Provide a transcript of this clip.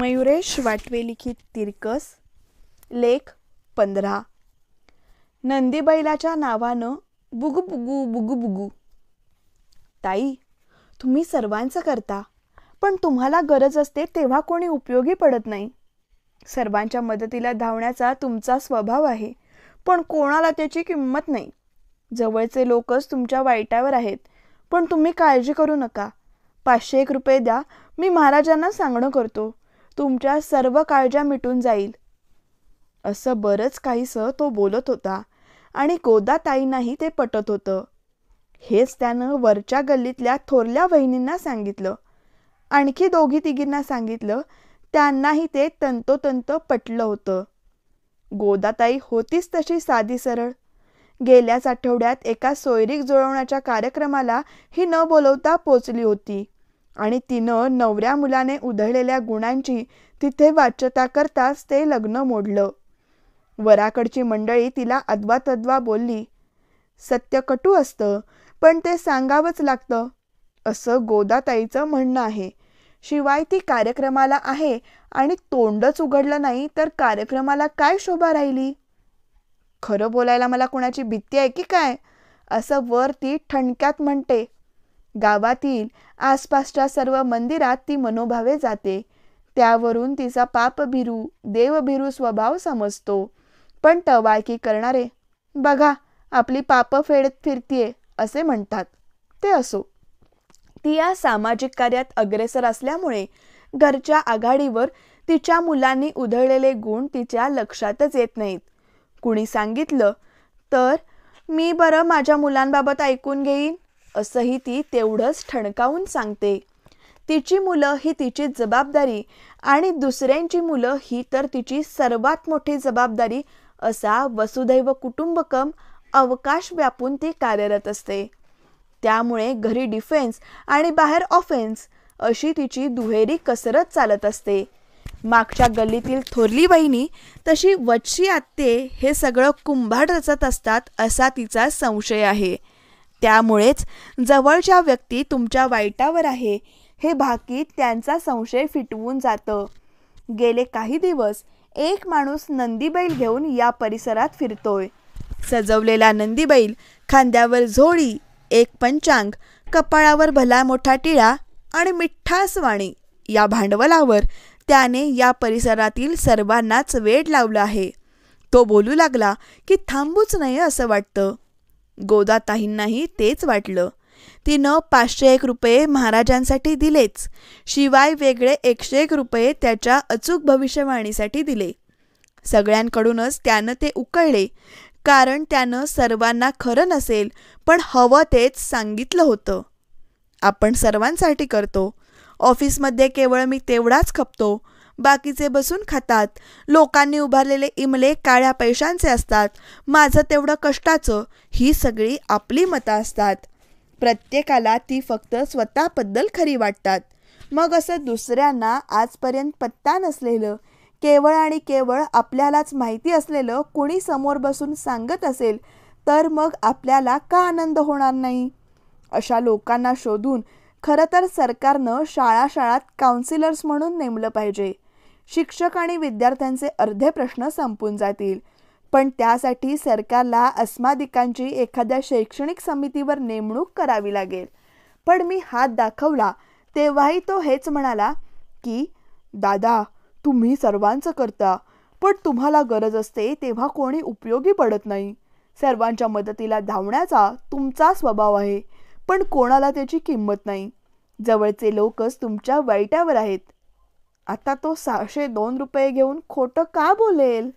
मयुरेश वाटवे लिखित तिरकस लेख पंधरा नंदीबैलाच्या नावानं बुगु बुगु बुगु बुगु ताई तुम्ही सर्वांचं करता पण तुम्हाला गरज असते तेव्हा कोणी उपयोगी पडत नाही सर्वांच्या मदतीला धावण्याचा तुमचा स्वभाव आहे पण कोणाला त्याची किंमत नाही जवळचे लोकच तुमच्या वाईटावर आहेत पण तुम्ही काळजी करू नका पाचशे एक रुपये द्या मी महाराजांना सांगणं करतो तुमच्या सर्व काळज्या मिटून जाईल असं बरंच काहीसं तो बोलत होता आणि गोदाताईंनाही ते पटत होतं हेच त्यानं वरच्या गल्लीतल्या थोरल्या वहिनींना सांगितलं आणखी दोघी तिघींना सांगितलं त्यांनाही ते तंतोतंत पटलं होतं गोदाताई होतीच तशी साधी सरळ गेल्याच आठवड्यात एका सोयरीक जुळवण्याच्या कार्यक्रमाला ही न बोलवता पोचली होती आणि तिनं नवऱ्या मुलाने उधळलेल्या गुणांची तिथे वाच्यता करताच ते लग्न मोडलं वराकडची मंडळी तिला अद्वा तद्वा बोलली सत्य कटू असतं पण ते सांगावंच लागतं असं गोदाताईचं म्हणणं आहे शिवाय ती कार्यक्रमाला आहे आणि तोंडच उघडलं नाही तर कार्यक्रमाला काय शोभा राहिली खरं बोलायला मला कोणाची भीती आहे की काय असं वर ती ठणक्यात म्हणते गावातील आसपासच्या सर्व मंदिरात ती मनोभावे जाते त्यावरून तिचा पापभिरू देवभिरू स्वभाव समजतो पण टवाळकी करणारे बघा आपली पाप फेडत फिरतीये असे म्हणतात ते असो ती या सामाजिक कार्यात अग्रेसर असल्यामुळे घरच्या आघाडीवर तिच्या मुलांनी उधळलेले गुण तिच्या लक्षातच येत नाहीत कुणी सांगितलं तर मी बरं माझ्या मुलांबाबत ऐकून घेईन असंही ती तेवढंच ठणकावून सांगते तिची मुलं ही तिची जबाबदारी आणि दुसऱ्यांची मुलं ही तर तिची सर्वात मोठी जबाबदारी असा वसुधैव कुटुंबकम अवकाश व्यापून ती कार्यरत असते त्यामुळे घरी डिफेन्स आणि बाहेर ऑफेन्स अशी तिची दुहेरी कसरत चालत असते मागच्या गल्लीतील थोरली बहिणी तशी वच्छी आत्ते हे सगळं कुंभाड रचत असतात असा तिचा संशय आहे त्यामुळेच जवळच्या व्यक्ती तुमच्या वाईटावर आहे हे भाकीत त्यांचा संशय फिटवून जातं गेले काही दिवस एक माणूस नंदीबैल घेऊन या परिसरात फिरतोय सजवलेला नंदीबैल खांद्यावर झोळी एक पंचांग कपाळावर भला मोठा टिळा आणि मिठ्ठास वाणी या भांडवलावर त्याने या परिसरातील सर्वांनाच वेड लावला आहे तो बोलू लागला की थांबूच नाही असं वाटतं गोदाताहींनाही तेच वाटलं तिनं पाचशे एक रुपये महाराजांसाठी दिलेच शिवाय वेगळे एकशे एक रुपये त्याच्या अचूक भविष्यवाणीसाठी दिले सगळ्यांकडूनच त्यानं ते उकळले कारण त्यानं सर्वांना खरं नसेल पण हवं तेच सांगितलं होतं आपण सर्वांसाठी करतो ऑफिसमध्ये केवळ मी तेवढाच खपतो बाकीचे बसून खातात लोकांनी उभारलेले इमले काळ्या पैशांचे असतात माझं तेवढं कष्टाचं ही सगळी आपली मतं असतात प्रत्येकाला ती फक्त स्वतःबद्दल खरी वाटतात मग असं दुसऱ्यांना आजपर्यंत पत्ता नसलेलं केवळ आणि केवळ आपल्यालाच माहिती असलेलं कोणी समोर बसून सांगत असेल तर मग आपल्याला का आनंद होणार नाही अशा लोकांना शोधून खरं तर सरकारनं शाळा शाळात काउन्सिलर्स म्हणून नेमलं पाहिजे शिक्षक आणि विद्यार्थ्यांचे अर्धे प्रश्न संपून जातील पण त्यासाठी सरकारला अस्मादिकांची एखाद्या शैक्षणिक समितीवर नेमणूक करावी लागेल पण मी हात दाखवला तेव्हाही तो हेच म्हणाला की दादा तुम्ही सर्वांचं करता पण तुम्हाला गरज असते तेव्हा कोणी उपयोगी पडत नाही सर्वांच्या मदतीला धावण्याचा तुमचा स्वभाव आहे पण कोणाला त्याची किंमत नाही जवळचे लोकच तुमच्या वाईटावर आहेत आता तो सहाशे दोन रुपये घेऊन खोटं का बोलेल